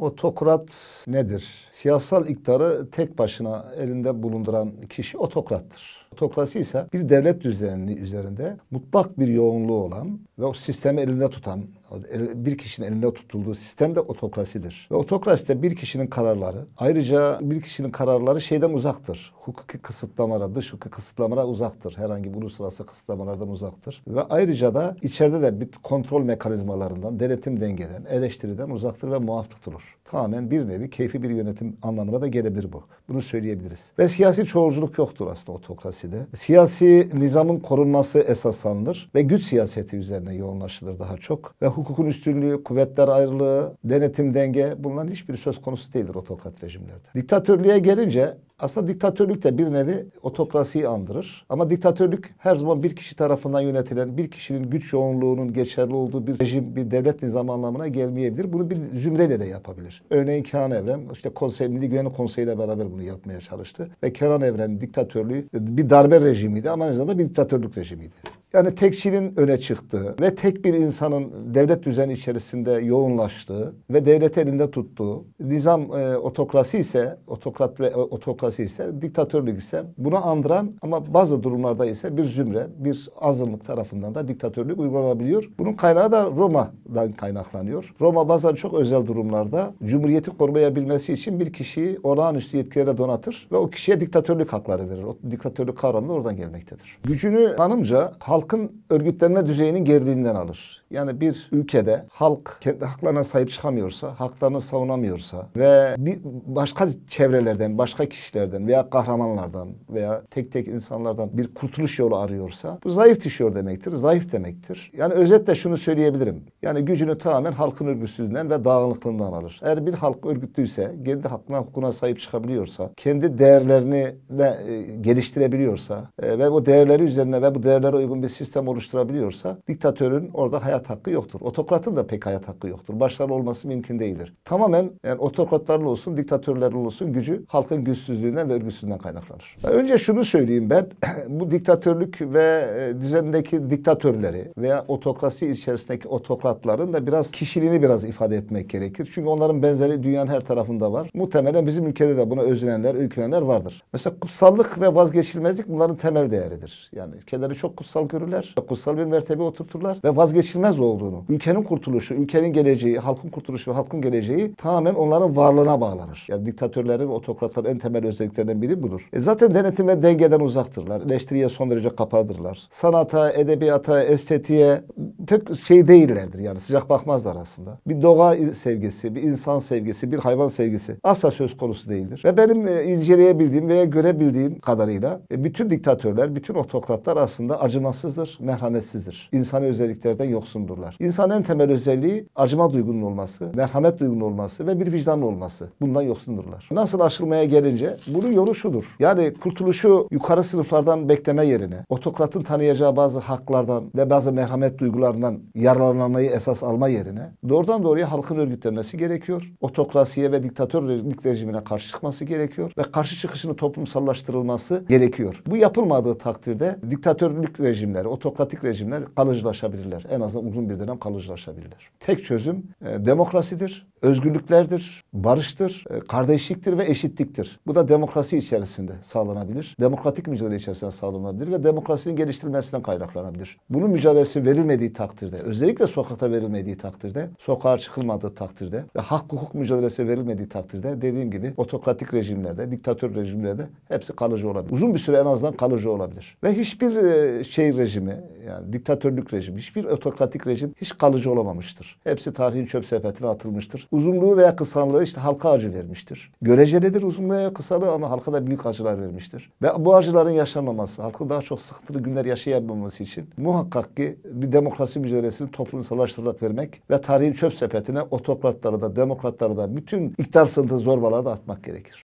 Otokrat nedir? Siyasal iktidarı tek başına elinde bulunduran kişi otokrattır. Otokrasi ise bir devlet düzeni üzerinde mutlak bir yoğunluğu olan ve o sistemi elinde tutan, bir kişinin elinde tutulduğu sistem de otokrasidir. Ve otokraside bir kişinin kararları, ayrıca bir kişinin kararları şeyden uzaktır. Hukuki kısıtlamalara, dış hukuki kısıtlamalara uzaktır. Herhangi bir uluslararası kısıtlamalardan uzaktır. Ve ayrıca da içeride de bir kontrol mekanizmalarından, denetim dengeden, eleştiriden uzaktır ve muaf tutulur. Tamamen bir nevi keyfi bir yönetim anlamına da gelebilir bu. Bunu söyleyebiliriz. Ve siyasi çoğulculuk yoktur aslında otokrasi meselesi de siyasi nizamın korunması esas ve güç siyaseti üzerine yoğunlaşılır daha çok. Ve hukukun üstünlüğü, kuvvetler ayrılığı, denetim denge bunların hiçbir söz konusu değildir otokrat rejimlerde. Diktatörlüğe gelince aslında diktatörlük de bir nevi otokrasiyi andırır. Ama diktatörlük her zaman bir kişi tarafından yönetilen, bir kişinin güç yoğunluğunun geçerli olduğu bir rejim, bir devlet nizamı anlamına gelmeyebilir. Bunu bir zümreyle de yapabilir. Örneğin Kenan Evren, işte konsey, Milli Güvenlik Konseyi ile beraber bunu yapmaya çalıştı. Ve Kenan Evren'in diktatörlüğü bir darbe rejimiydi ama aynı zamanda bir diktatörlük rejimiydi. Yani tekçinin öne çıktığı ve tek bir insanın devlet düzeni içerisinde yoğunlaştığı ve devlet elinde tuttuğu nizam e, otokrasi ise otokrat ve e, otokrasi ise diktatörlük ise bunu andıran ama bazı durumlarda ise bir zümre bir azınlık tarafından da diktatörlük uygulanabiliyor. Bunun kaynağı da Roma dan kaynaklanıyor. Roma bazen çok özel durumlarda cumhuriyeti korumayabilmesi için bir kişiyi olağanüstü yetkilere donatır ve o kişiye diktatörlük hakları verir. O diktatörlük kavramı da oradan gelmektedir. Gücünü hanımca halkın örgütlenme düzeyinin geriliğinden alır. Yani bir ülkede halk kendi haklarına sahip çıkamıyorsa, haklarını savunamıyorsa ve bir başka çevrelerden, başka kişilerden veya kahramanlardan veya tek tek insanlardan bir kurtuluş yolu arıyorsa bu zayıf düşüyor demektir, zayıf demektir. Yani özetle şunu söyleyebilirim. Yani gücünü tamamen halkın örgütsüzlüğünden ve dağınıklığından alır. Eğer bir halk örgütlüyse, kendi hakkına hukukuna sahip çıkabiliyorsa, kendi değerlerini de, e, geliştirebiliyorsa e, ve bu değerleri üzerine ve bu değerlere uygun bir sistem oluşturabiliyorsa diktatörün orada hayat hayat hakkı yoktur. Otokratın da pek hayat hakkı yoktur. Başarılı olması mümkün değildir. Tamamen yani otokratların olsun, diktatörlerin olsun gücü halkın güçsüzlüğünden ve örgüsünden kaynaklanır. Önce şunu söyleyeyim ben. bu diktatörlük ve e, düzendeki diktatörleri veya otokrasi içerisindeki otokratların da biraz kişiliğini biraz ifade etmek gerekir. Çünkü onların benzeri dünyanın her tarafında var. Muhtemelen bizim ülkede de buna özlenenler, ülkelenenler vardır. Mesela kutsallık ve vazgeçilmezlik bunların temel değeridir. Yani kendileri çok kutsal görürler. Kutsal bir mertebe oturturlar ve vazgeçilmez vazgeçilmez olduğunu, ülkenin kurtuluşu, ülkenin geleceği, halkın kurtuluşu ve halkın geleceği tamamen onların varlığına bağlanır. Yani diktatörlerin ve otokratların en temel özelliklerinden biri budur. E zaten denetime, dengeden uzaktırlar. Eleştiriye son derece kapadırlar. Sanata, edebiyata, estetiğe pek şey değillerdir yani sıcak bakmazlar aslında. Bir doğa sevgisi, bir insan sevgisi, bir hayvan sevgisi asla söz konusu değildir. Ve benim e, inceleyebildiğim veya görebildiğim kadarıyla e, bütün diktatörler, bütün otokratlar aslında acımasızdır, merhametsizdir. İnsan özelliklerden yoksundurlar. İnsanın en temel özelliği acıma duygunun olması, merhamet duygunun olması ve bir vicdanlı olması. Bundan yoksundurlar. Nasıl aşılmaya gelince bunun yolu şudur. Yani kurtuluşu yukarı sınıflardan bekleme yerine otokratın tanıyacağı bazı haklardan ve bazı merhamet duygularından imkanlarından yararlanmayı esas alma yerine doğrudan doğruya halkın örgütlenmesi gerekiyor. Otokrasiye ve diktatörlük rejimine karşı çıkması gerekiyor ve karşı çıkışını toplumsallaştırılması gerekiyor. Bu yapılmadığı takdirde diktatörlük rejimleri, otokratik rejimler kalıcılaşabilirler. En azından uzun bir dönem kalıcılaşabilirler. Tek çözüm e, demokrasidir, özgürlüklerdir, barıştır, e, kardeşliktir ve eşitliktir. Bu da demokrasi içerisinde sağlanabilir. Demokratik mücadele içerisinde sağlanabilir ve demokrasinin geliştirilmesinden kaynaklanabilir. Bunun mücadelesi verilmediği takdirde takdirde, özellikle sokakta verilmediği takdirde, sokağa çıkılmadığı takdirde ve hak hukuk mücadelesi verilmediği takdirde dediğim gibi otokratik rejimlerde, diktatör rejimlerde hepsi kalıcı olabilir. Uzun bir süre en azından kalıcı olabilir. Ve hiçbir e, şey rejimi, yani diktatörlük rejimi, hiçbir otokratik rejim hiç kalıcı olamamıştır. Hepsi tarihin çöp sepetine atılmıştır. Uzunluğu veya kısalığı işte halka acı vermiştir. Görecelidir uzunluğu veya kısalığı ama halka da büyük acılar vermiştir. Ve bu acıların yaşanmaması, halkın daha çok sıkıntılı günler yaşayabilmesi için muhakkak ki bir demokrasi siyasi mücadelesini toplumsallaştırarak vermek ve tarihin çöp sepetine otokratları da demokratları da bütün iktidar sınıfı zorbaları da atmak gerekir.